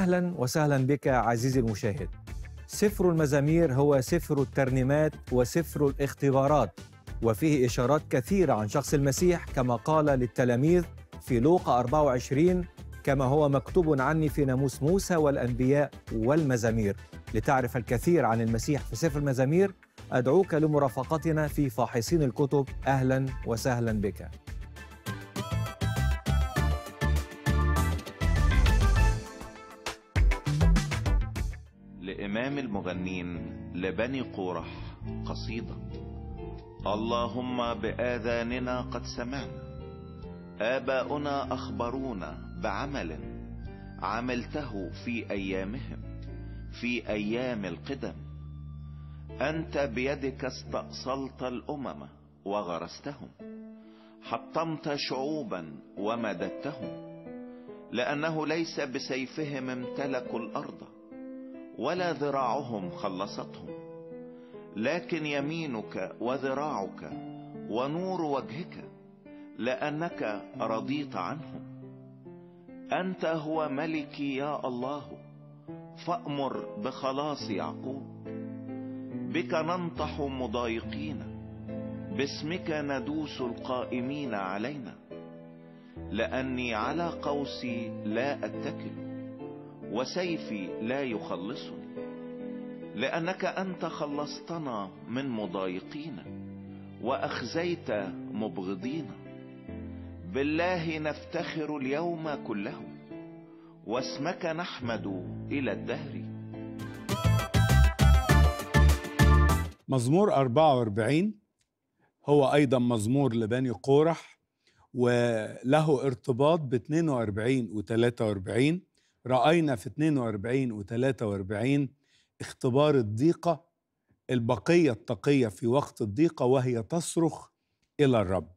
أهلا وسهلا بك عزيزي المشاهد سفر المزامير هو سفر الترنيمات وسفر الاختبارات وفيه إشارات كثيرة عن شخص المسيح كما قال للتلاميذ في لوقا 24 كما هو مكتوب عني في ناموس موسى والأنبياء والمزامير لتعرف الكثير عن المسيح في سفر المزامير أدعوك لمرافقتنا في فاحصين الكتب أهلا وسهلا بك المغنين لبني قورح قصيدة اللهم بآذاننا قد سمعنا آباؤنا أخبرونا بعمل عملته في أيامهم في أيام القدم أنت بيدك استأصلت الأمم وغرستهم حطمت شعوبا ومددتهم لأنه ليس بسيفهم امتلكوا الأرض ولا ذراعهم خلصتهم لكن يمينك وذراعك ونور وجهك لانك رضيت عنهم انت هو ملكي يا الله فامر بخلاص يعقوب بك ننطح مضايقين باسمك ندوس القائمين علينا لاني على قوسي لا اتكل وسيفي لا يخلصني لأنك أنت خلصتنا من مضايقينا وأخزيت مبغضينا بالله نفتخر اليوم كله واسمك نحمد إلى الدهر مزمور 44 هو أيضا مزمور لبني قورح وله ارتباط ب 42 و 43 راينا في 42 و 43 اختبار الضيقه البقيه التقيه في وقت الضيقه وهي تصرخ الى الرب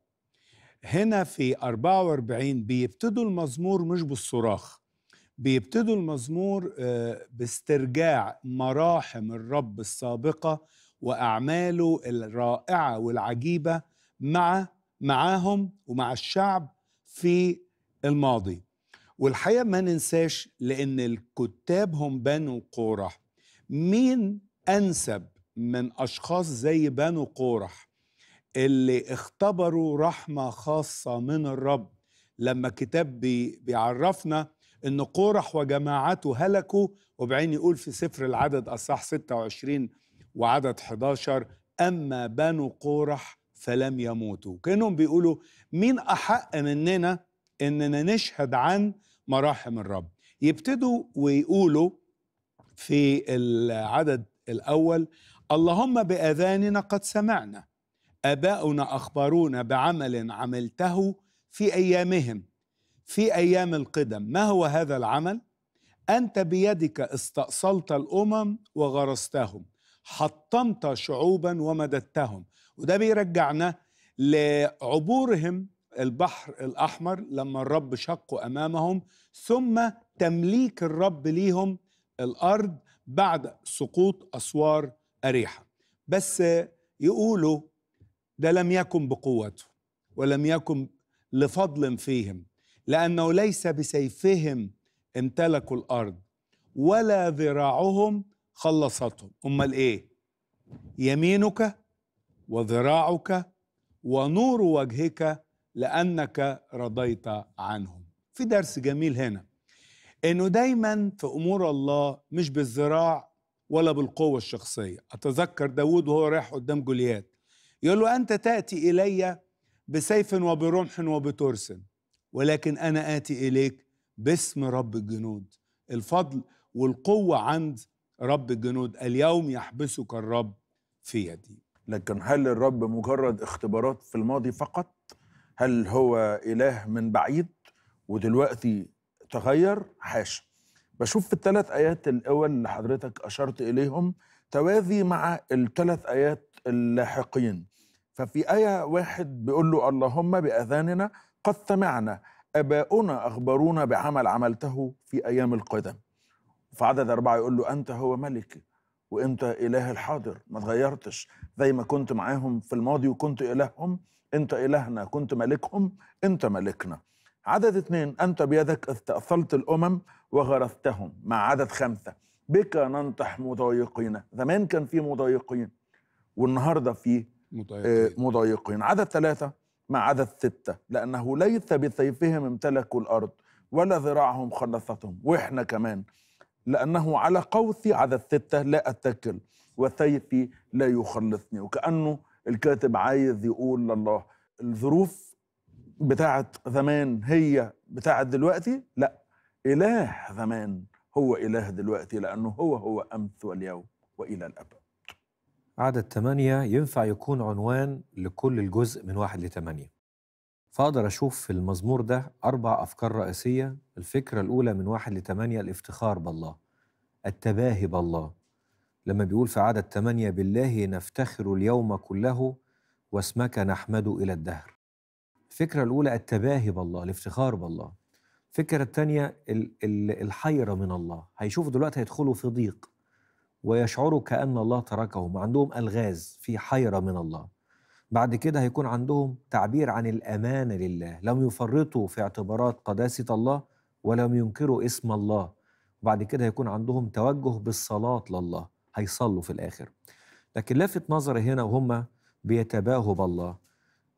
هنا في 44 بيبتدوا المزمور مش بالصراخ بيبتدوا المزمور آه، باسترجاع مراحم الرب السابقه واعماله الرائعه والعجيبه مع معاهم ومع الشعب في الماضي والحقيقه ما ننساش لان الكتاب هم بنو قورح مين انسب من اشخاص زي بنو قورح اللي اختبروا رحمه خاصه من الرب لما كتاب بي بيعرفنا ان قورح وجماعته هلكوا وبعدين يقول في سفر العدد اصح 26 وعدد 11 اما بنو قورح فلم يموتوا كانهم بيقولوا مين احق مننا اننا نشهد عن مراحم الرب يبتدوا ويقولوا في العدد الأول اللهم بأذاننا قد سمعنا آباؤنا أخبرونا بعمل عملته في أيامهم في أيام القدم ما هو هذا العمل؟ أنت بيدك استأصلت الأمم وغرستهم حطمت شعوبا ومددتهم وده بيرجعنا لعبورهم البحر الأحمر لما الرب شقه أمامهم ثم تمليك الرب ليهم الأرض بعد سقوط أسوار أريحة بس يقولوا ده لم يكن بقوته ولم يكن لفضل فيهم لأنه ليس بسيفهم امتلكوا الأرض ولا ذراعهم خلصتهم أمال إيه يمينك وذراعك ونور وجهك لأنك رضيت عنهم في درس جميل هنا انه دايما في امور الله مش بالذراع ولا بالقوه الشخصيه اتذكر داود وهو رايح قدام جوليات يقول له انت تاتي الي بسيف وبرمح وبترس ولكن انا اتي اليك باسم رب الجنود الفضل والقوه عند رب الجنود اليوم يحبسك الرب في يدي لكن هل الرب مجرد اختبارات في الماضي فقط هل هو إله من بعيد ودلوقتي تغير حاشا بشوف في الثلاث آيات الأول اللي حضرتك أشرت إليهم توازي مع الثلاث آيات اللاحقين ففي آية واحد بيقول له اللهم بأذاننا قد سمعنا أباؤنا أخبرونا بعمل عملته في أيام القدم في عدد أربعة يقول له أنت هو ملكي وأنت إله الحاضر ما تغيرتش زي ما كنت معاهم في الماضي وكنت إلههم أنت إلهنا كنت ملكهم أنت ملكنا عدد اثنين أنت بيدك استأصلت الأمم وغرستهم مع عدد خمسة بك ننطح مضايقين زمان كان في مضايقين والنهاردة في آه، مضايقين, مضايقين. عدد ثلاثة مع عدد ستة لأنه ليس بسيفهم امتلكوا الأرض ولا ذراعهم خلصتهم وإحنا كمان لأنه على قوسي عدد ستة لا أتكل وسيفي لا يخلصني وكأنه الكاتب عايز يقول لله الظروف بتاعت زمان هي بتاعت دلوقتي لا إله زمان هو إله دلوقتي لأنه هو هو أمس واليوم وإلى الأبد عدد ثمانية ينفع يكون عنوان لكل الجزء من واحد لثمانية فأقدر أشوف في المزمور ده أربع أفكار رئيسية الفكرة الأولى من واحد لثمانية الافتخار بالله التباهي بالله لما بيقول في عدد ثمانية بالله نفتخر اليوم كله واسمك نحمد إلى الدهر الفكرة الأولى التباهي بالله الافتخار بالله الفكرة الثانية الحيرة من الله هيشوفوا دلوقتي هيدخلوا في ضيق ويشعروا كأن الله تركهم عندهم ألغاز في حيرة من الله بعد كده هيكون عندهم تعبير عن الأمانة لله لم يفرطوا في اعتبارات قداسة الله ولم ينكروا اسم الله وبعد كده هيكون عندهم توجه بالصلاة لله هيصلوا في الآخر لكن لافت نظري هنا وهم بيتباهوا بالله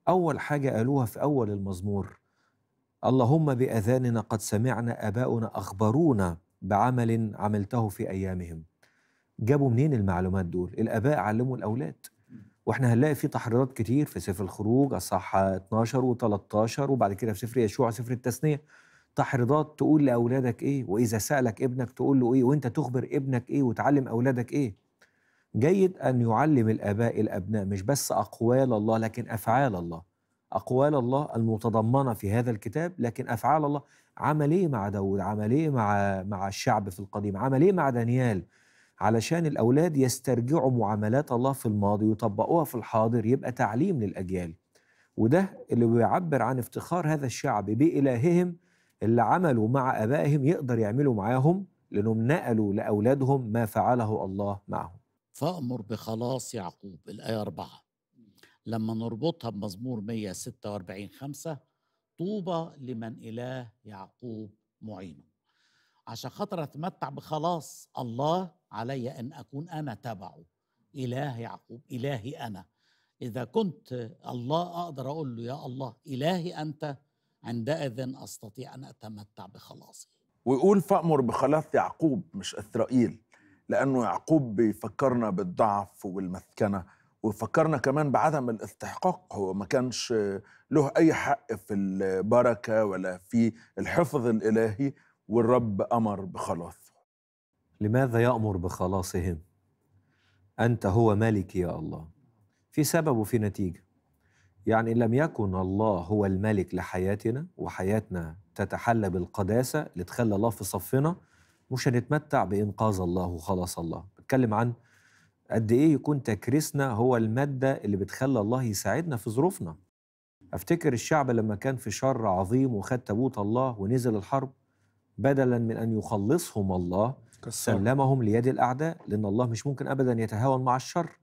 أول حاجة قالوها في أول المزمور اللهم بأذاننا قد سمعنا آباؤنا أخبرونا بعمل عملته في أيامهم جابوا منين المعلومات دول؟ الآباء علموا الأولاد واحنا هنلاقي في تحريرات كتير في سفر الخروج اصح 12 و13 وبعد كده في سفر يشوع سفر التثنيه تحريضات تقول لاولادك ايه واذا سالك ابنك تقول له ايه وانت تخبر ابنك ايه وتعلم اولادك ايه جيد ان يعلم الاباء الابناء مش بس اقوال الله لكن افعال الله اقوال الله المتضمنه في هذا الكتاب لكن افعال الله عمل ايه مع داود عمل ايه مع مع الشعب في القديم عمل ايه مع دانيال علشان الاولاد يسترجعوا معاملات الله في الماضي ويطبقوها في الحاضر يبقى تعليم للاجيال وده اللي بيعبر عن افتخار هذا الشعب بالههم اللي عملوا مع ابائهم يقدر يعملوا معاهم لانهم نقلوا لاولادهم ما فعله الله معهم. فامر بخلاص يعقوب الايه أربعة لما نربطها بمزمور 146 5 طوبى لمن اله يعقوب معينه عشان خاطر اتمتع بخلاص الله علي ان اكون انا تبعه اله يعقوب الهي انا اذا كنت الله اقدر اقول له يا الله الهي انت عندئذ استطيع ان اتمتع بخلاصي ويقول فامر بخلاص يعقوب مش اسرائيل لانه يعقوب بيفكرنا بالضعف والمسكنه وفكرنا كمان بعدم الاستحقاق هو ما كانش له اي حق في البركه ولا في الحفظ الالهي والرب امر بخلاصه لماذا يامر بخلاصهم انت هو مالك يا الله في سبب وفي نتيجه يعني إن لم يكن الله هو الملك لحياتنا وحياتنا تتحلى بالقداسة اللي تخلى الله في صفنا مش هنتمتع بإنقاذ الله وخلاص الله بتكلم عن قد إيه يكون تكريسنا هو المادة اللي بتخلى الله يساعدنا في ظروفنا أفتكر الشعب لما كان في شر عظيم وخد تابوت الله ونزل الحرب بدلا من أن يخلصهم الله كسر. سلمهم ليد الأعداء لأن الله مش ممكن أبدا يتهاون مع الشر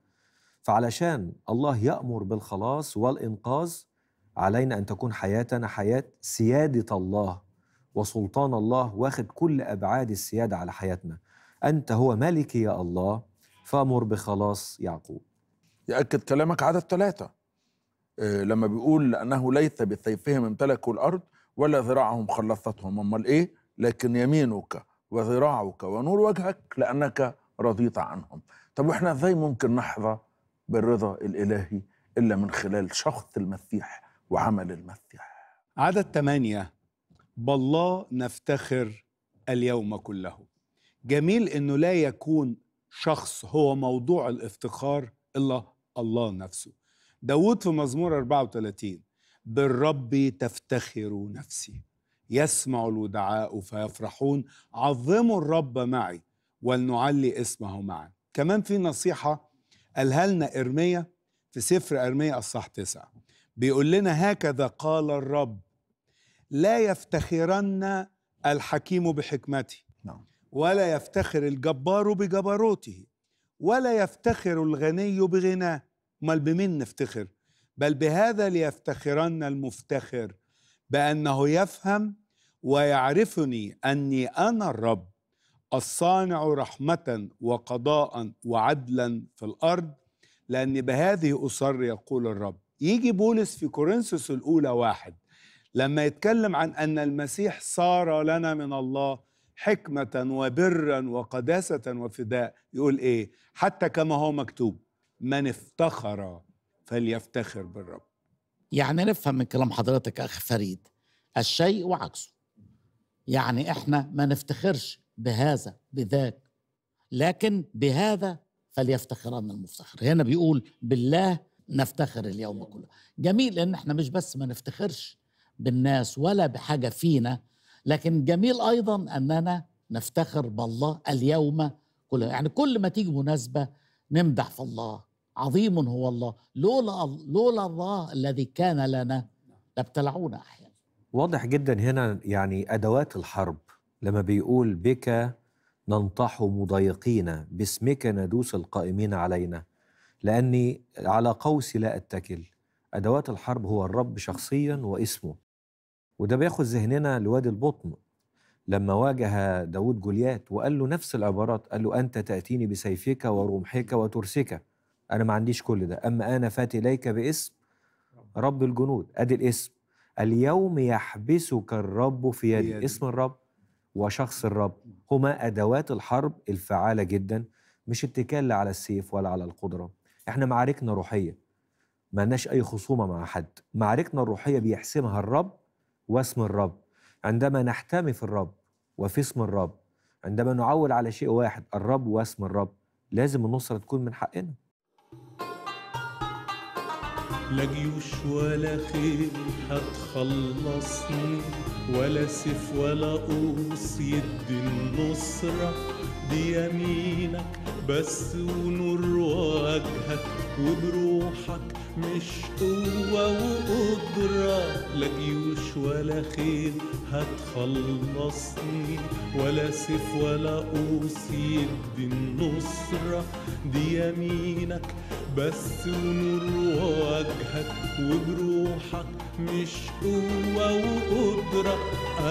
فعلشان الله يأمر بالخلاص والإنقاذ علينا أن تكون حياتنا حياة سيادة الله وسلطان الله واخد كل أبعاد السيادة على حياتنا أنت هو ملكي يا الله فأمر بخلاص يعقوب يأكد كلامك عدد ثلاثة إيه لما بيقول لأنه ليس بسيفهم امتلكوا الأرض ولا ذراعهم خلصتهم أمال إيه لكن يمينك وذراعك ونور وجهك لأنك رضيت عنهم طب وإحنا إزاي ممكن نحظى بالرضا الإلهي إلا من خلال شخص المسيح وعمل المسيح عدد ثمانية بالله نفتخر اليوم كله جميل أنه لا يكون شخص هو موضوع الافتخار إلا الله نفسه داود في مزمور 34 بالرب تفتخر نفسي يسمع الودعاء فيفرحون عظموا الرب معي ولنعلي اسمه معا كمان في نصيحة قالها لنا إرميا في سفر إرميا الصح تسعة بيقول لنا هكذا قال الرب لا يفتخرن الحكيم بحكمته نعم. ولا يفتخر الجبار بجبروته ولا يفتخر الغني بغناه امال بمين نفتخر بل بهذا ليفتخرن المفتخر بانه يفهم ويعرفني اني انا الرب الصانع رحمة وقضاء وعدلا في الأرض لأن بهذه أصر يقول الرب يجي بولس في كورنثوس الأولى واحد لما يتكلم عن أن المسيح صار لنا من الله حكمة وبرا وقداسة وفداء يقول إيه حتى كما هو مكتوب من افتخر فليفتخر بالرب يعني نفهم من كلام حضرتك أخ فريد الشيء وعكسه يعني إحنا ما نفتخرش بهذا بذاك لكن بهذا فليفتخرن المفتخر هنا بيقول بالله نفتخر اليوم كله جميل ان احنا مش بس ما نفتخرش بالناس ولا بحاجه فينا لكن جميل ايضا اننا نفتخر بالله اليوم كله يعني كل ما تيجي مناسبه نمدح في الله عظيم هو الله لولا لولا الله الذي كان لنا لابتلعونا احيانا واضح جدا هنا يعني ادوات الحرب لما بيقول بك ننطح مضايقين باسمك ندوس القائمين علينا لأني على قوسي لا أتكل أدوات الحرب هو الرب شخصيا واسمه وده بياخد ذهننا لوادي البطن لما واجه داود جوليات وقال له نفس العبارات قال له أنت تأتيني بسيفك ورمحك وترسك أنا ما عنديش كل ده أما أنا فات إليك باسم رب الجنود أدي الاسم اليوم يحبسك الرب في يدي اسم الرب وشخص الرب هما أدوات الحرب الفعالة جدا مش اتكال على السيف ولا على القدرة احنا معاركنا روحية مالناش أي خصومة مع حد معاركنا الروحية بيحسمها الرب واسم الرب عندما نحتمي في الرب وفي اسم الرب عندما نعول على شيء واحد الرب واسم الرب لازم النصرة تكون من حقنا لا جيوش ولا خيل هتخلصني ولا سيف ولا قوس يدي النصرة دي يمينك بس ونور وجهك وبروحك مش قوة وقدرة لا جيوش ولا خيل هتخلصني ولا سيف ولا قوس يدي النصرة دي يمينك بس ونور وجهك وبروحك مش قوة وقدرة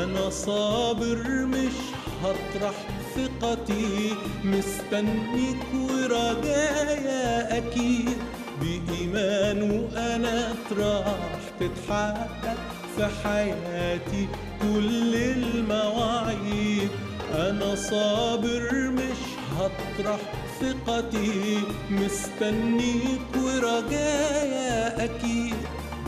أنا صابر مش هطرح ثقتي مستنيك ورجايا أكيد بإيمان وأنا تراح تتحقق في حياتي كل المواعيد أنا صابر مش هطرح ثقتي مستنيك ورجايا أكيد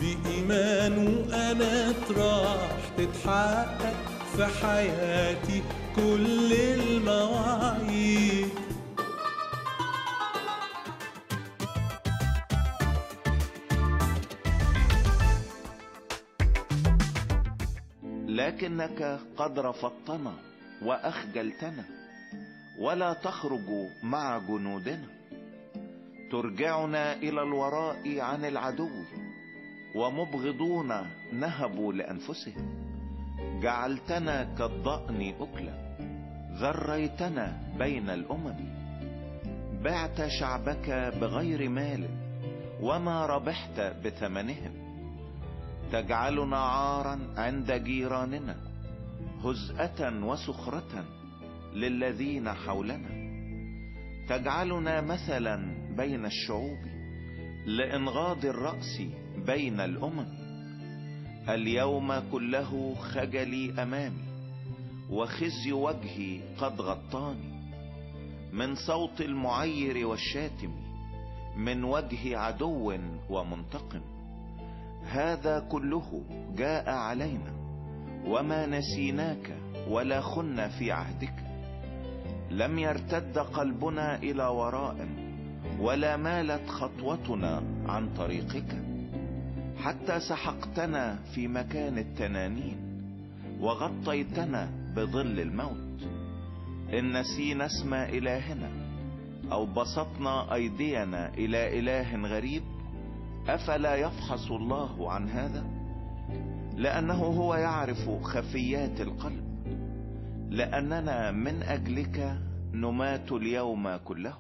بإيمان وأنا تراح تتحقق في حياتي كل المواعيد لكنك قد رفضتنا واخجلتنا ولا تخرج مع جنودنا ترجعنا الى الوراء عن العدو ومبغضون نهبوا لانفسهم جعلتنا كالضأن أكلا ذريتنا بين الأمم بعت شعبك بغير مال وما ربحت بثمنهم تجعلنا عارا عند جيراننا هزءة وسخرة للذين حولنا تجعلنا مثلا بين الشعوب لإنغاض الرأس بين الأمم اليوم كله خجلي أمامي وخزي وجهي قد غطاني من صوت المعير والشاتم من وجه عدو ومنتقم هذا كله جاء علينا وما نسيناك ولا خنا في عهدك لم يرتد قلبنا الى وراء ولا مالت خطوتنا عن طريقك حتى سحقتنا في مكان التنانين وغطيتنا بظل الموت إن نسينا اسم إلهنا أو بسطنا أيدينا إلى إله غريب أفلا يفحص الله عن هذا لأنه هو يعرف خفيات القلب لأننا من أجلك نمات اليوم كله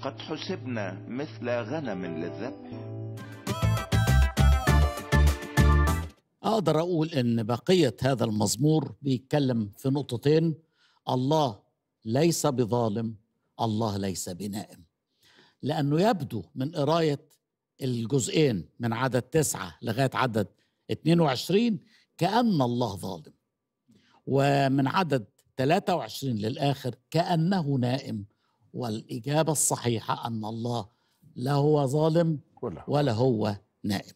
قد حسبنا مثل غنم للذبح اقدر اقول ان بقيه هذا المزمور بيتكلم في نقطتين الله ليس بظالم الله ليس بنائم لانه يبدو من قرايه الجزئين من عدد تسعه لغايه عدد 22 كان الله ظالم ومن عدد 23 للاخر كانه نائم والاجابه الصحيحه ان الله لا هو ظالم ولا هو نائم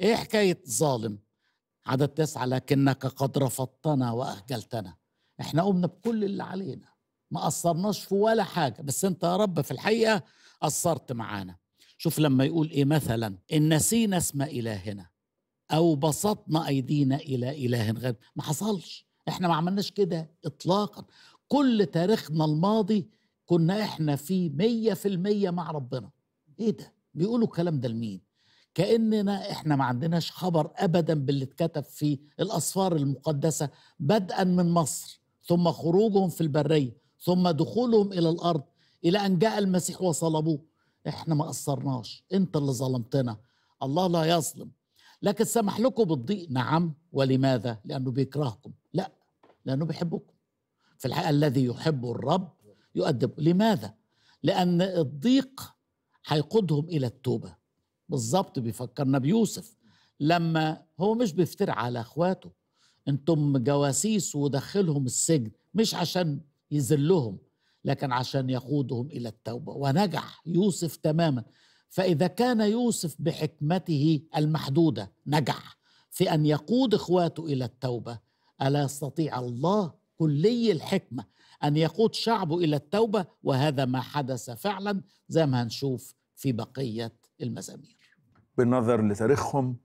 ايه حكايه ظالم عدد تسعة لكنك قد رفضتنا وأهجلتنا احنا قمنا بكل اللي علينا ما قصرناش في ولا حاجة بس انت يا رب في الحقيقة قصرت معانا شوف لما يقول ايه مثلا ان نسينا اسم الهنا او بسطنا ايدينا الى اله غير ما حصلش احنا ما عملناش كده اطلاقا كل تاريخنا الماضي كنا احنا في مية في المية مع ربنا ايه ده بيقولوا الكلام ده لمين كاننا احنا ما عندناش خبر ابدا باللي اتكتب في الاسفار المقدسه بدءا من مصر ثم خروجهم في البريه ثم دخولهم الى الارض الى ان جاء المسيح وصلبوه احنا ما قصرناش انت اللي ظلمتنا الله لا يظلم لكن سمح لكم بالضيق نعم ولماذا لانه بيكرهكم لا لانه بيحبكم في الحقيقه الذي يحب الرب يؤدب لماذا لان الضيق هيقودهم الى التوبه بالظبط بيفكرنا بيوسف لما هو مش بيفترى على اخواته انتم جواسيس ودخلهم السجن مش عشان يذلهم لكن عشان يقودهم الى التوبه ونجح يوسف تماما فاذا كان يوسف بحكمته المحدوده نجح في ان يقود اخواته الى التوبه الا يستطيع الله كلي الحكمه ان يقود شعبه الى التوبه وهذا ما حدث فعلا زي ما هنشوف في بقيه المزامير بالنظر لتاريخهم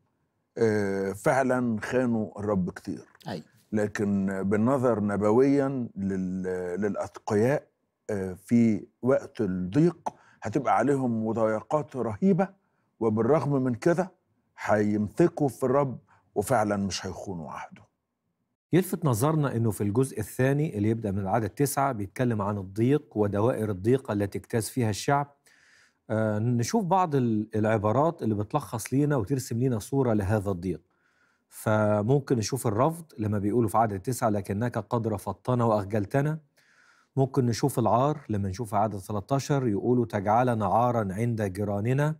آه، فعلا خانوا الرب كتير أي. لكن بالنظر نبويا للأتقياء آه، في وقت الضيق هتبقى عليهم مضايقات رهيبة وبالرغم من كده هيمسكوا في الرب وفعلا مش هيخونوا عهده يلفت نظرنا انه في الجزء الثاني اللي يبدا من العدد تسعة بيتكلم عن الضيق ودوائر الضيق التي اجتاز فيها الشعب آه، نشوف بعض العبارات اللي بتلخص لينا وترسم لينا صورة لهذا الضيق فممكن نشوف الرفض لما بيقولوا في عدد تسعة لكنك قد رفضتنا وأخجلتنا ممكن نشوف العار لما نشوف عدد 13 يقولوا تجعلنا عارا عند جيراننا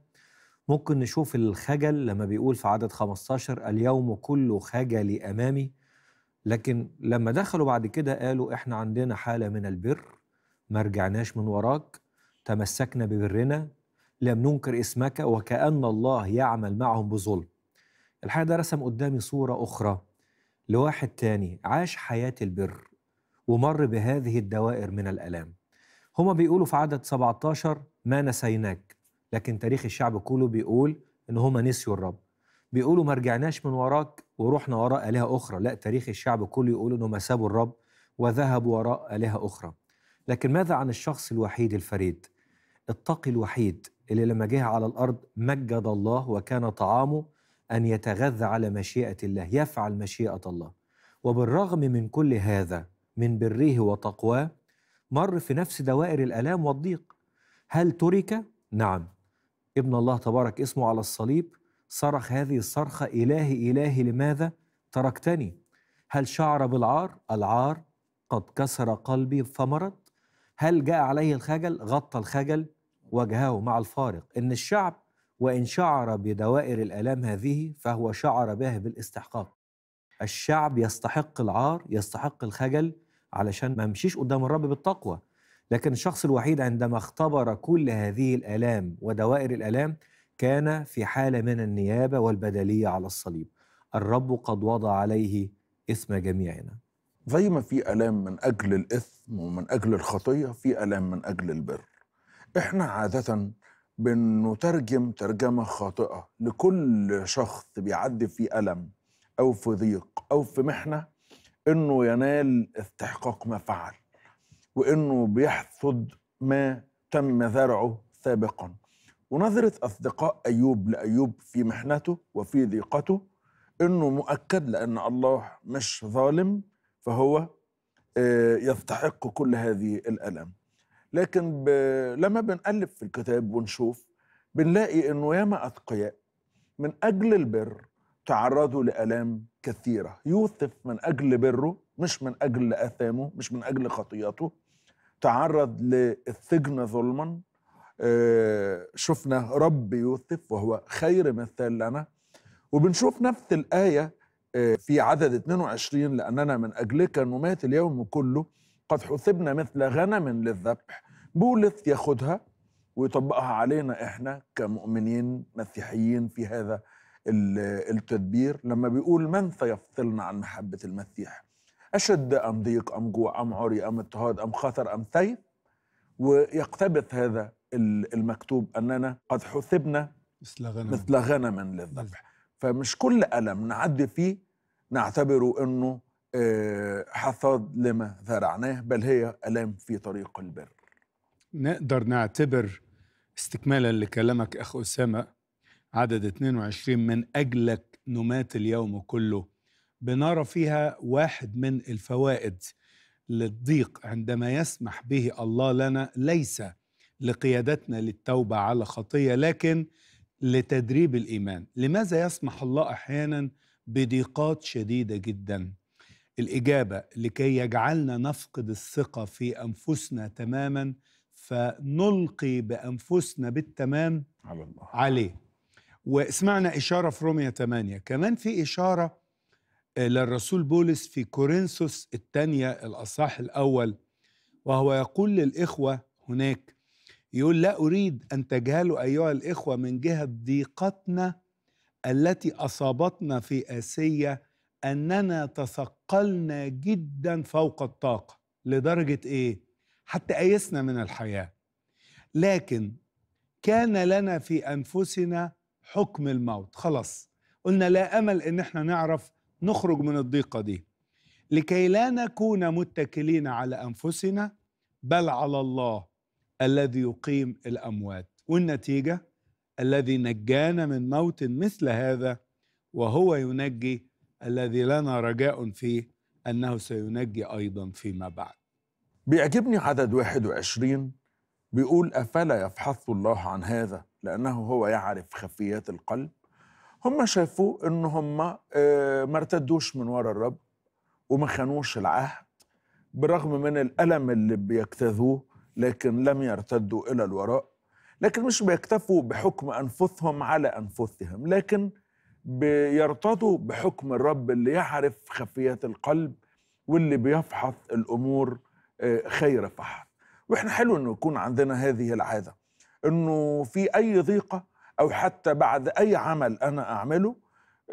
ممكن نشوف الخجل لما بيقول في عدد 15 اليوم كله خجلي أمامي لكن لما دخلوا بعد كده قالوا احنا عندنا حالة من البر ما رجعناش من وراك تمسكنا ببرنا لم ننكر اسمك وكأن الله يعمل معهم بظلم الحقيقة ده رسم قدامي صورة أخرى لواحد تاني عاش حياة البر ومر بهذه الدوائر من الألام هما بيقولوا في عدد 17 ما نسيناك لكن تاريخ الشعب كله بيقول إن هما نسيوا الرب بيقولوا ما رجعناش من وراك ورحنا وراء آلهة أخرى لا تاريخ الشعب كله يقول إنهم سابوا الرب وذهبوا وراء آلهة أخرى لكن ماذا عن الشخص الوحيد الفريد التقي الوحيد اللي لما جه على الارض مجد الله وكان طعامه ان يتغذى على مشيئه الله يفعل مشيئه الله وبالرغم من كل هذا من بره وتقواه مر في نفس دوائر الالام والضيق هل ترك نعم ابن الله تبارك اسمه على الصليب صرخ هذه الصرخه الهي الهي لماذا تركتني هل شعر بالعار العار قد كسر قلبي فمرض هل جاء عليه الخجل غطى الخجل وجهه مع الفارق ان الشعب وان شعر بدوائر الالام هذه فهو شعر بها بالاستحقاق الشعب يستحق العار يستحق الخجل علشان ما يمشيش قدام الرب بالتقوى لكن الشخص الوحيد عندما اختبر كل هذه الالام ودوائر الالام كان في حاله من النيابه والبدليه على الصليب الرب قد وضع عليه اثم جميعنا زي ما في الام من اجل الاثم ومن اجل الخطيه في الام من اجل البر احنا عادة بنترجم ترجمة خاطئة لكل شخص بيعدي في ألم أو في ضيق أو في محنة إنه ينال استحقاق ما فعل وإنه بيحصد ما تم زرعه سابقا ونظرة أصدقاء أيوب لأيوب في محنته وفي ضيقته إنه مؤكد لأن الله مش ظالم فهو آه، يستحق كل هذه الألم لكن ب... لما بنقلب في الكتاب ونشوف بنلاقي انه ياما اتقياء من اجل البر تعرضوا لالام كثيره يوسف من اجل بره مش من اجل اثامه مش من اجل خطياته تعرض للسجن ظلما آه، شفنا رب يوسف وهو خير مثال لنا وبنشوف نفس الايه آه، في عدد 22 لاننا من اجلك نمات اليوم كله قد حسبنا مثل غنم للذبح بولس ياخدها ويطبقها علينا احنا كمؤمنين مسيحيين في هذا التدبير لما بيقول من سيفصلنا عن محبة المسيح أشد أم ضيق أم جوع أم عري أم اضطهاد أم خطر أم سيف ويقتبس هذا المكتوب أننا قد حسبنا مثل غنم, مثل غنم للذبح فمش كل ألم نعدي فيه نعتبره أنه حصاد لما زرعناه بل هي ألام في طريق البر نقدر نعتبر استكمالا لكلامك أخ أسامة عدد 22 من أجلك نمات اليوم كله بنرى فيها واحد من الفوائد للضيق عندما يسمح به الله لنا ليس لقيادتنا للتوبة على خطية لكن لتدريب الإيمان لماذا يسمح الله أحيانا بضيقات شديدة جدا الإجابة لكي يجعلنا نفقد الثقة في أنفسنا تماما فنلقي بأنفسنا بالتمام على الله عليه وسمعنا إشارة في رومية 8 كمان في إشارة آه، للرسول بولس في كورنثوس الثانية الأصح الأول وهو يقول للإخوة هناك يقول لا أريد أن تجهلوا أيها الإخوة من جهة ضيقتنا التي أصابتنا في آسيا اننا تثقلنا جدا فوق الطاقه لدرجه ايه حتى ايسنا من الحياه لكن كان لنا في انفسنا حكم الموت خلاص قلنا لا امل ان احنا نعرف نخرج من الضيقه دي لكي لا نكون متكلين على انفسنا بل على الله الذي يقيم الاموات والنتيجه الذي نجانا من موت مثل هذا وهو ينجي الذي لنا رجاء فيه أنه سينجي أيضا فيما بعد بيعجبني عدد 21 بيقول أفلا يفحص الله عن هذا لأنه هو يعرف خفيات القلب هم شافوا إن هم آه، ما ارتدوش من وراء الرب وما خانوش العهد برغم من الألم اللي بيكتذوه لكن لم يرتدوا إلى الوراء لكن مش بيكتفوا بحكم أنفسهم على أنفسهم لكن بيرتضوا بحكم الرب اللي يعرف خفيات القلب واللي بيفحص الامور آه، خير فحص واحنا حلو انه يكون عندنا هذه العاده انه في اي ضيقه او حتى بعد اي عمل انا اعمله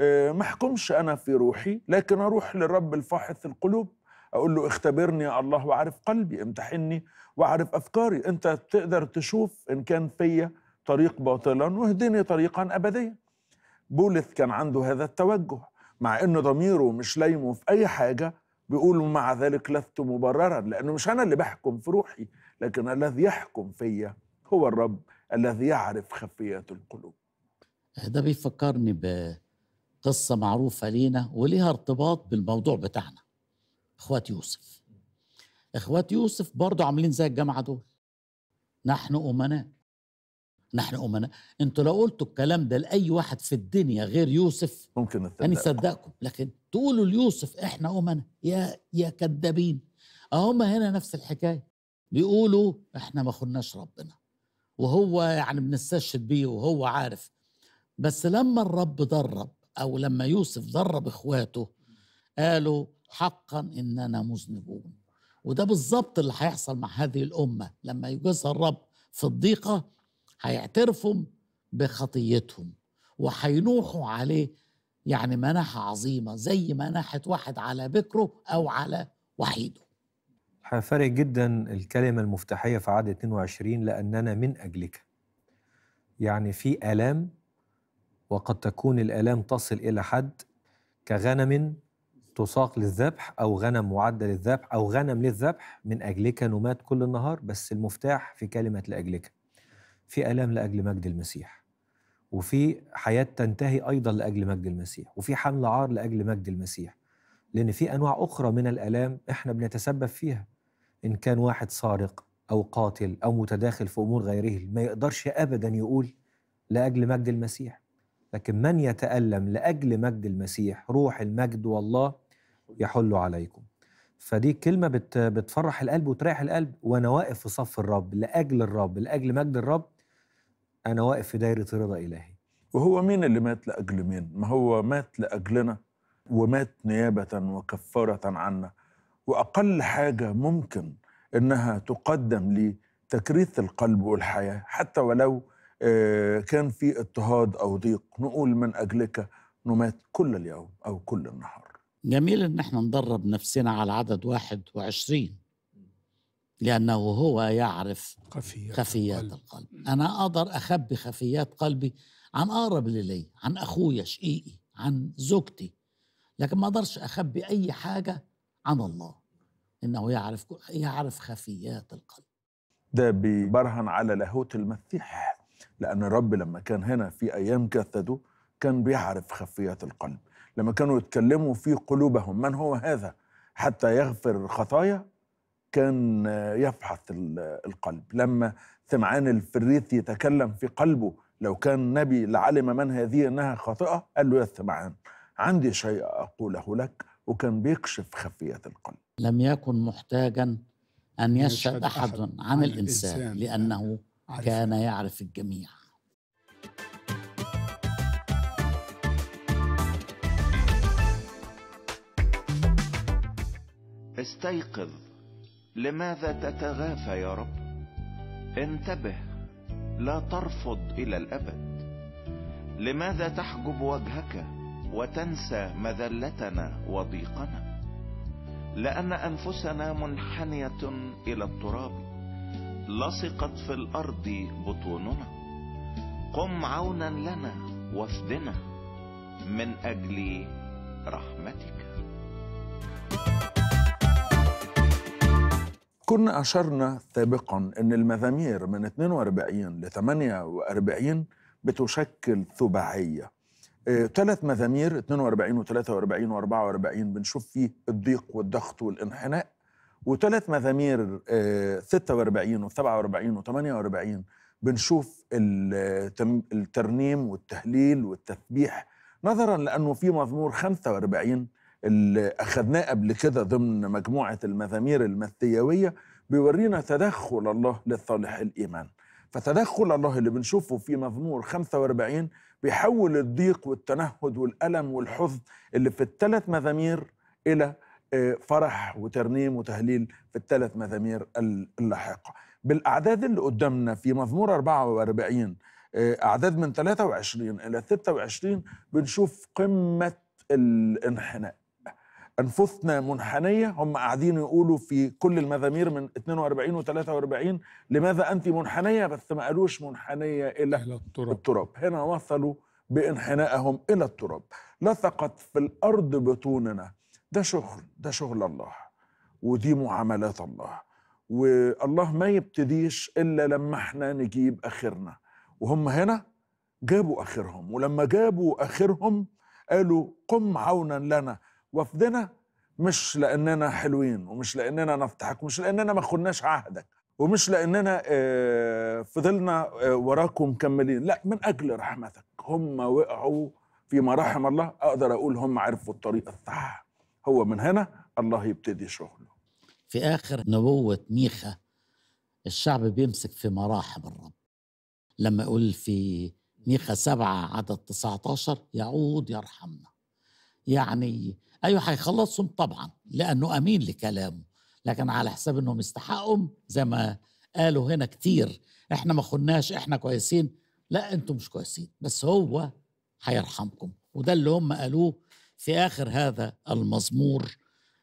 آه، ما احكمش انا في روحي لكن اروح للرب الفاحص القلوب اقول له اختبرني يا الله واعرف قلبي امتحني واعرف افكاري انت تقدر تشوف ان كان فيا طريق باطلا واهدني طريقا ابديا بولث كان عنده هذا التوجه مع انه ضميره مش لايمه في أي حاجة بيقول مع ذلك لست مبررا لأنه مش أنا اللي بحكم في روحي لكن الذي يحكم فيا هو الرب الذي يعرف خفيات القلوب ده بيفكرني بقصة معروفة لينا وليها ارتباط بالموضوع بتاعنا اخوات يوسف اخوات يوسف برضو عاملين زي الجامعة دول نحن أمناء نحن أمناء أنتوا لو قلتوا الكلام ده لأي واحد في الدنيا غير يوسف ممكن نصدقكم يعني صدقكم لكن تقولوا ليوسف إحنا أمناء يا يا كذابين أهم هنا نفس الحكاية بيقولوا إحنا ما خدناش ربنا وهو يعني بنستشهد بيه وهو عارف بس لما الرب درب أو لما يوسف درب إخواته قالوا حقا إننا مذنبون وده بالظبط اللي هيحصل مع هذه الأمة لما يجوزها الرب في الضيقة هيعترفوا بخطيتهم وهينوحوا عليه يعني مناحة عظيمة زي مناحة واحد على بكره أو على وحيده هفرق جدا الكلمة المفتاحية في عدد 22 لأننا من أجلك يعني في آلام وقد تكون الآلام تصل إلى حد كغنم تساق للذبح أو غنم معدة للذبح أو غنم للذبح من أجلك نمات كل النهار بس المفتاح في كلمة لأجلك في آلام لأجل مجد المسيح وفي حياة تنتهي أيضا لأجل مجد المسيح وفي حمل عار لأجل مجد المسيح لأن في أنواع أخرى من الآلام إحنا بنتسبب فيها إن كان واحد سارق أو قاتل أو متداخل في أمور غيره ما يقدرش أبدا يقول لأجل مجد المسيح لكن من يتألم لأجل مجد المسيح روح المجد والله يحل عليكم فدي كلمة بتفرح القلب وتريح القلب وأنا واقف في صف الرب لأجل الرب لأجل مجد الرب أنا واقف في دايرة رضا إلهي وهو مين اللي مات لأجل مين؟ ما هو مات لأجلنا ومات نيابة وكفارة عنا وأقل حاجة ممكن إنها تقدم لي القلب والحياة حتى ولو آه، كان في اضطهاد أو ضيق نقول من أجلك نمات كل اليوم أو كل النهار جميل إن احنا ندرب نفسنا على عدد 21 لأنه هو يعرف خفيات, خفيات القلب. القلب أنا أقدر أخبي خفيات قلبي عن أقرب اللي لي عن أخويا شقيقي عن زوجتي لكن ما أقدرش أخبي أي حاجة عن الله إنه يعرف يعرف خفيات القلب ده بيبرهن على لاهوت المسيح لأن الرب لما كان هنا في أيام جسده كان بيعرف خفيات القلب لما كانوا يتكلموا في قلوبهم من هو هذا حتى يغفر الخطايا كان يفحص القلب لما سمعان الفريث يتكلم في قلبه لو كان نبي لعلم من هذه انها خاطئه قال له يا سمعان عندي شيء اقوله لك وكان بيكشف خفيات القلب لم يكن محتاجا ان يشهد احد عن, عن الانسان, الإنسان لانه نعم. عارف. كان يعرف الجميع استيقظ لماذا تتغافى يا رب انتبه لا ترفض الى الابد لماذا تحجب وجهك وتنسى مذلتنا وضيقنا لان انفسنا منحنيه الى التراب لصقت في الارض بطوننا قم عونا لنا وافدنا من اجل رحمتك كنا أشرنا سابقا أن المزامير من 42 ل 48 بتشكل ثباعية ثلاث آه، مزامير 42 و43 و44 بنشوف فيه الضيق والضغط والانحناء وثلاث مزامير 46 و47 و48 بنشوف آه، الترنيم والتهليل والتسبيح نظرا لانه في مزمور 45 اللي أخذناه قبل كده ضمن مجموعة المزامير المثيوية بيورينا تدخل الله لصالح الإيمان فتدخل الله اللي بنشوفه في مزمور 45 بيحول الضيق والتنهد والألم والحزن اللي في الثلاث مزامير إلى آه، فرح وترنيم وتهليل في الثلاث مزامير اللاحقة بالأعداد اللي قدامنا في مزمور 44 آه، أعداد من 23 إلى 26 بنشوف قمة الانحناء أنفسنا منحنية هم قاعدين يقولوا في كل المزامير من 42 و 43 لماذا أنت منحنية بس ما قالوش منحنية إلى, إلى التراب. التراب هنا وصلوا بانحنائهم إلى التراب لثقت في الأرض بطوننا ده شغل ده شغل الله ودي معاملات الله والله ما يبتديش إلا لما احنا نجيب آخرنا وهم هنا جابوا آخرهم ولما جابوا آخرهم قالوا قم عونا لنا وفدنا مش لاننا حلوين ومش لاننا نفتحك ومش لاننا ما خدناش عهدك ومش لاننا آه، فضلنا آه، وراك ومكملين لا من اجل رحمتك هم وقعوا فيما رحم الله اقدر اقول هم عرفوا الطريق الصح هو من هنا الله يبتدي شغله في اخر نبوه ميخا الشعب بيمسك في مراحم الرب لما يقول في ميخا سبعة عدد 19 يعود يرحمنا يعني ايوه هيخلصهم طبعا لانه امين لكلامه لكن على حساب انهم يستحقهم زي ما قالوا هنا كتير احنا ما خناش احنا كويسين لا انتم مش كويسين بس هو هيرحمكم وده اللي هم قالوه في اخر هذا المزمور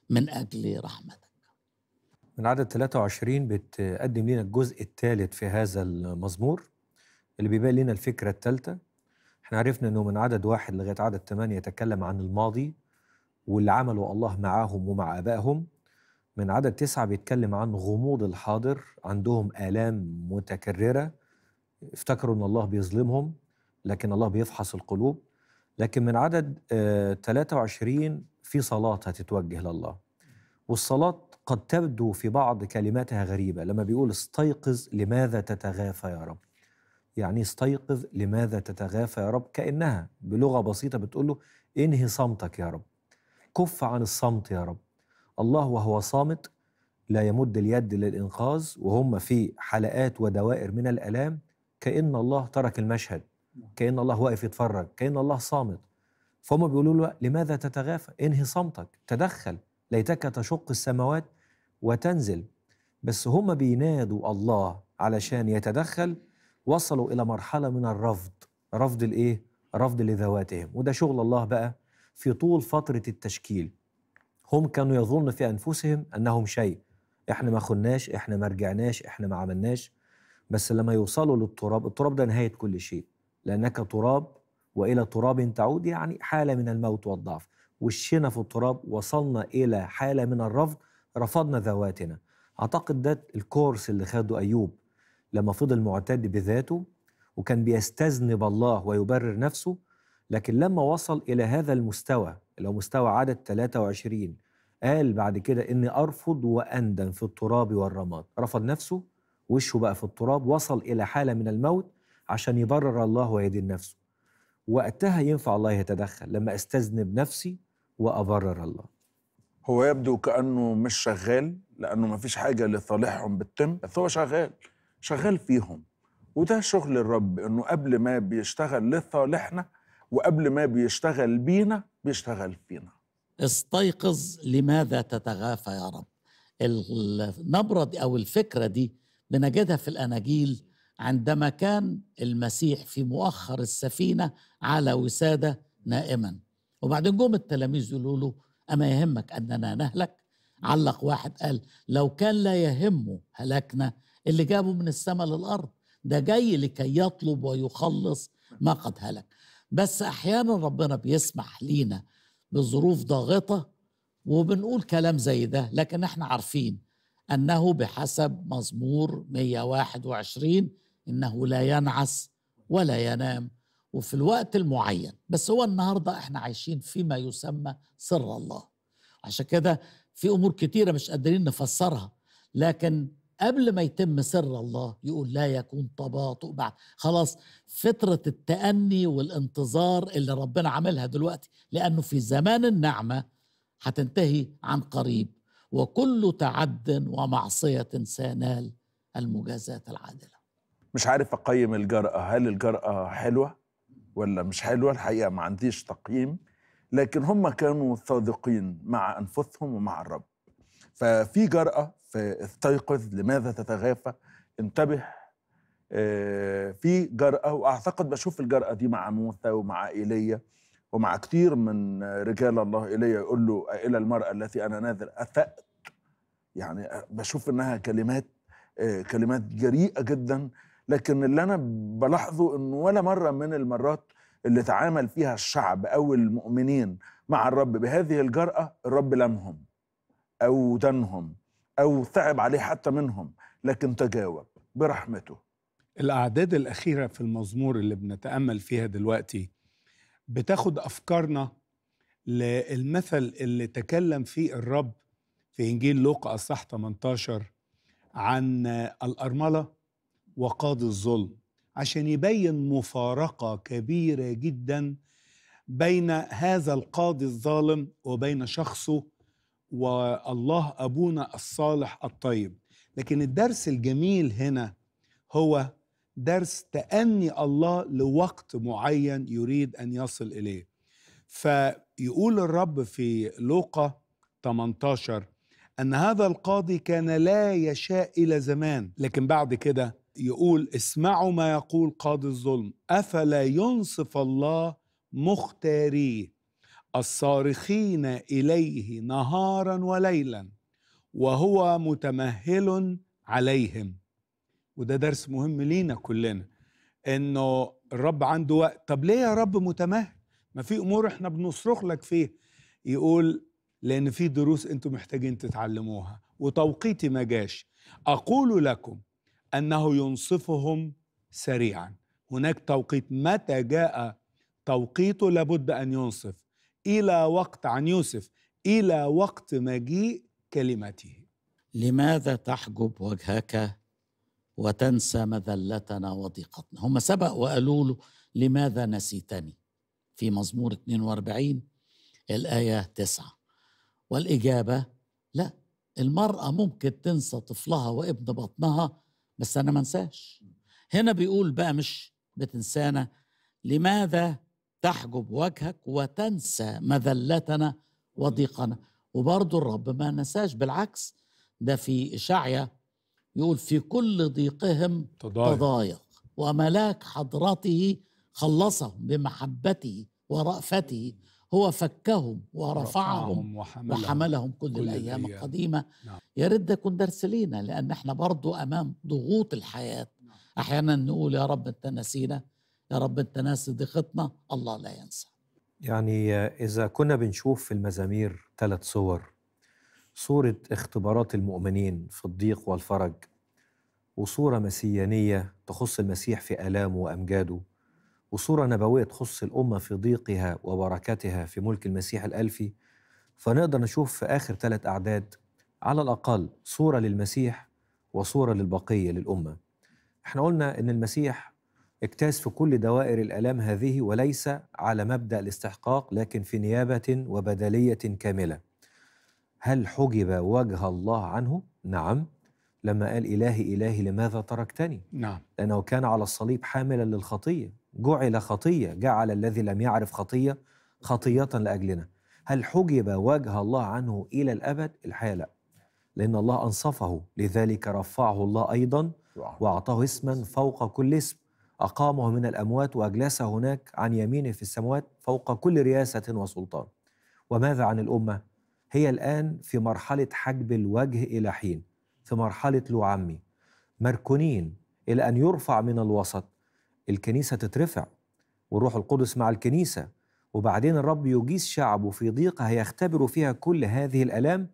من اجل رحمتك من عدد 23 بتقدم لنا الجزء الثالث في هذا المزمور اللي بيبقى لنا الفكره الثالثه احنا عرفنا انه من عدد واحد لغايه عدد ثمانيه يتكلم عن الماضي واللي عمله الله معاهم ومع ابائهم من عدد تسعة بيتكلم عن غموض الحاضر عندهم آلام متكررة افتكروا أن الله بيظلمهم لكن الله بيفحص القلوب لكن من عدد آه 23 في صلاة هتتوجه لله والصلاة قد تبدو في بعض كلماتها غريبة لما بيقول استيقظ لماذا تتغافى يا رب يعني استيقظ لماذا تتغافى يا رب كأنها بلغة بسيطة بتقول له انهي صمتك يا رب كف عن الصمت يا رب الله وهو صامت لا يمد اليد للإنقاذ وهم في حلقات ودوائر من الآلام كأن الله ترك المشهد كأن الله واقف يتفرج كأن الله صامت فهم بيقولوا له لماذا تتغافى انهي صمتك تدخل ليتك تشق السماوات وتنزل بس هم بينادوا الله علشان يتدخل وصلوا إلى مرحلة من الرفض رفض الإيه؟ رفض لذواتهم وده شغل الله بقى في طول فترة التشكيل هم كانوا يظن في أنفسهم أنهم شيء إحنا ما خناش إحنا ما رجعناش إحنا ما عملناش بس لما يوصلوا للتراب التراب ده نهاية كل شيء لأنك تراب وإلى تراب تعود يعني حالة من الموت والضعف وشنا في التراب وصلنا إلى حالة من الرفض رفضنا ذواتنا أعتقد ده الكورس اللي خده أيوب لما فضل معتد بذاته وكان بيستذنب الله ويبرر نفسه لكن لما وصل إلى هذا المستوى اللي هو مستوى عدد 23 قال بعد كده إني أرفض وأندم في التراب والرماد رفض نفسه وشه بقى في التراب وصل إلى حالة من الموت عشان يبرر الله ويدين نفسه وقتها ينفع الله يتدخل لما أستذنب نفسي وأبرر الله هو يبدو كأنه مش شغال لأنه ما فيش حاجة لصالحهم بتتم بس هو شغال شغال فيهم وده شغل الرب انه قبل ما بيشتغل لصالحنا وقبل ما بيشتغل بينا بيشتغل فينا استيقظ لماذا تتغافى يا رب النبرة دي أو الفكرة دي بنجدها في الأناجيل عندما كان المسيح في مؤخر السفينة على وسادة نائما وبعدين جم التلاميذ يقولوا له أما يهمك أننا نهلك علق واحد قال لو كان لا يهمه هلكنا اللي جابه من السماء للأرض ده جاي لكي يطلب ويخلص ما قد هلك بس احيانا ربنا بيسمح لينا بظروف ضاغطه وبنقول كلام زي ده لكن احنا عارفين انه بحسب مزمور 121 انه لا ينعس ولا ينام وفي الوقت المعين بس هو النهارده احنا عايشين فيما يسمى سر الله عشان كده في امور كتيره مش قادرين نفسرها لكن قبل ما يتم سر الله يقول لا يكون تباطؤ بعد خلاص فترة التأني والانتظار اللي ربنا عملها دلوقتي لأنه في زمان النعمة هتنتهي عن قريب وكل تعد ومعصية سينال المجازاة العادلة مش عارف أقيم الجرأة هل الجرأة حلوة ولا مش حلوة الحقيقة ما عنديش تقييم لكن هم كانوا صادقين مع أنفسهم ومع الرب ففي جرأة فاستيقظ لماذا تتغافى انتبه آه، في جرأة وأعتقد بشوف الجرأة دي مع موسى ومع إيليا ومع كتير من رجال الله إيليا يقول له إلى المرأة التي أنا ناذر أفأت يعني بشوف إنها كلمات آه، كلمات جريئة جدا لكن اللي أنا بلاحظه إنه ولا مرة من المرات اللي تعامل فيها الشعب أو المؤمنين مع الرب بهذه الجرأة الرب لمهم أو دنهم أو تعب عليه حتى منهم لكن تجاوب برحمته الأعداد الأخيرة في المزمور اللي بنتأمل فيها دلوقتي بتاخد أفكارنا للمثل اللي تكلم فيه الرب في إنجيل لوقا أصح 18 عن الأرملة وقاضي الظلم عشان يبين مفارقة كبيرة جدا بين هذا القاضي الظالم وبين شخصه والله ابونا الصالح الطيب لكن الدرس الجميل هنا هو درس تأني الله لوقت معين يريد أن يصل إليه فيقول الرب في لوقا 18 أن هذا القاضي كان لا يشاء إلى زمان لكن بعد كده يقول اسمعوا ما يقول قاضي الظلم أفلا ينصف الله مختاريه الصارخين اليه نهارا وليلا وهو متمهل عليهم وده درس مهم لينا كلنا انه الرب عنده وقت طب ليه يا رب متمهل ما في امور احنا بنصرخ لك فيه يقول لان في دروس انتم محتاجين تتعلموها وتوقيتي ما جاش اقول لكم انه ينصفهم سريعا هناك توقيت متى جاء توقيته لابد ان ينصف إلى وقت عن يوسف إلى وقت مجيء كلمته لماذا تحجب وجهك وتنسى مذلتنا وضيقتنا هم سبق وقالوا له لماذا نسيتني في مزمور 42 الآية 9 والإجابة لا المرأة ممكن تنسى طفلها وابن بطنها بس أنا ما انساش هنا بيقول بقى مش بتنسانا لماذا تحجب وجهك وتنسى مذلتنا وضيقنا وبرضه الرب ما نساش بالعكس ده في إشعيا يقول في كل ضيقهم تضايق, تضايق وملاك حضرته خلصهم بمحبته ورأفته هو فكهم ورفعهم وحملهم, وحملهم كل, كل الأيام القديمة نعم. يا ريت ده يكون درس لينا لأن احنا برضو أمام ضغوط الحياة نعم. أحيانا نقول يا رب أنت نسينا يا رب التناسي دي خطنا الله لا ينسى يعني إذا كنا بنشوف في المزامير ثلاث صور صورة اختبارات المؤمنين في الضيق والفرج وصورة مسيانية تخص المسيح في آلامه وأمجاده وصورة نبوية تخص الأمة في ضيقها وبركاتها في ملك المسيح الألفي فنقدر نشوف في آخر ثلاث أعداد على الأقل صورة للمسيح وصورة للبقية للأمة احنا قلنا أن المسيح اكتاز في كل دوائر الآلام هذه وليس على مبدأ الاستحقاق لكن في نيابة وبدلية كاملة هل حجب وجه الله عنه؟ نعم لما قال إلهي إلهي لماذا تركتني؟ نعم لأنه كان على الصليب حاملا للخطية جعل خطية جعل الذي لم يعرف خطية خطية لأجلنا هل حجب وجه الله عنه إلى الأبد؟ الحقيقة لا لأن الله أنصفه لذلك رفعه الله أيضا وأعطاه اسما فوق كل اسم أقامه من الأموات وأجلسه هناك عن يمينه في السماوات فوق كل رياسة وسلطان وماذا عن الأمة؟ هي الآن في مرحلة حجب الوجه إلى حين في مرحلة لو عمي مركونين إلى أن يرفع من الوسط الكنيسة تترفع والروح القدس مع الكنيسة وبعدين الرب يجيز شعبه في ضيقة هيختبروا فيها كل هذه الآلام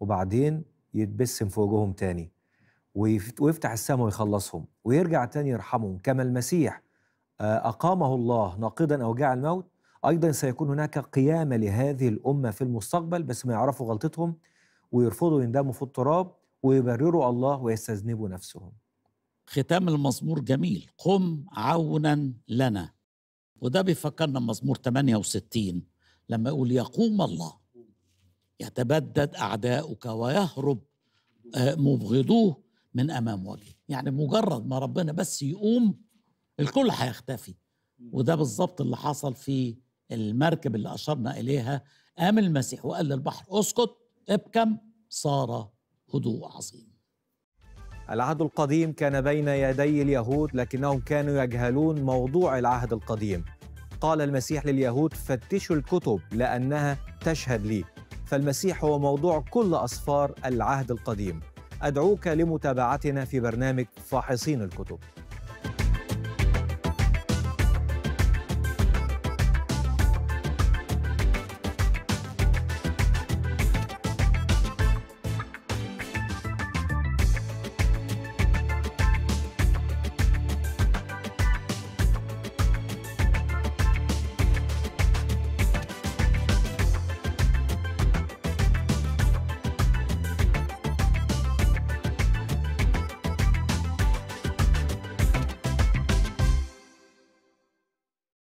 وبعدين يتبسم في وجوههم تاني ويفتح السماء ويخلصهم ويرجع تاني يرحمهم كما المسيح آه، أقامه الله ناقضا أو جاء الموت أيضا سيكون هناك قيامة لهذه الأمة في المستقبل بس ما يعرفوا غلطتهم ويرفضوا يندموا في التراب ويبرروا الله ويستذنبوا نفسهم ختام المزمور جميل قم عونا لنا وده بيفكرنا بمزمور 68 لما يقول يقوم الله يتبدد أعداؤك ويهرب آه، مبغضوه من امام وجهه يعني مجرد ما ربنا بس يقوم الكل هيختفي وده بالظبط اللي حصل في المركب اللي اشرنا اليها قام المسيح وقال للبحر اسكت ابكم صار هدوء عظيم العهد القديم كان بين يدي اليهود لكنهم كانوا يجهلون موضوع العهد القديم قال المسيح لليهود فتشوا الكتب لانها تشهد لي فالمسيح هو موضوع كل اسفار العهد القديم أدعوك لمتابعتنا في برنامج فاحصين الكتب